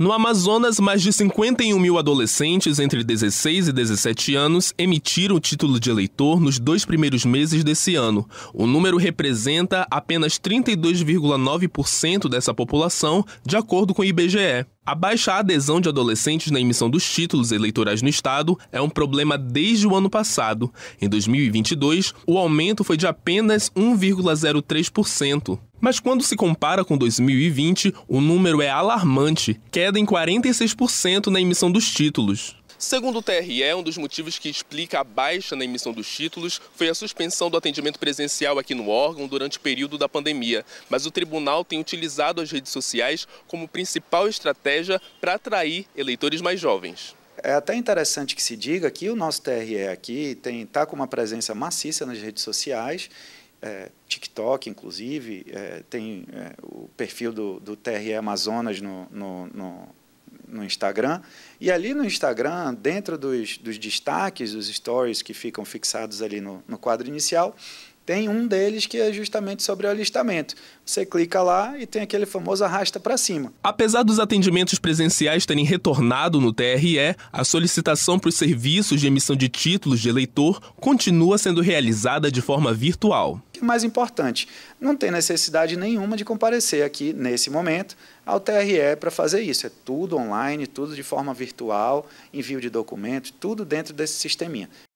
No Amazonas, mais de 51 mil adolescentes entre 16 e 17 anos emitiram o título de eleitor nos dois primeiros meses desse ano. O número representa apenas 32,9% dessa população, de acordo com o IBGE. A baixa adesão de adolescentes na emissão dos títulos eleitorais no estado é um problema desde o ano passado. Em 2022, o aumento foi de apenas 1,03%. Mas quando se compara com 2020, o número é alarmante queda em 46% na emissão dos títulos. Segundo o TRE, um dos motivos que explica a baixa na emissão dos títulos foi a suspensão do atendimento presencial aqui no órgão durante o período da pandemia. Mas o tribunal tem utilizado as redes sociais como principal estratégia para atrair eleitores mais jovens. É até interessante que se diga que o nosso TRE aqui está com uma presença maciça nas redes sociais. É, inclusive, é, tem é, o perfil do, do TRE Amazonas no, no, no, no, Instagram. E ali no Instagram, dentro dos, dos destaques, dos stories que ficam fixados ali no, no quadro inicial, tem um deles que é justamente sobre o alistamento. Você clica lá e tem aquele famoso arrasta para cima. Apesar dos atendimentos presenciais terem retornado no TRE, a solicitação para os serviços de emissão de títulos de eleitor continua sendo realizada de forma virtual. E mais importante, não tem necessidade nenhuma de comparecer aqui, nesse momento, ao TRE para fazer isso. É tudo online, tudo de forma virtual, envio de documentos tudo dentro desse sisteminha.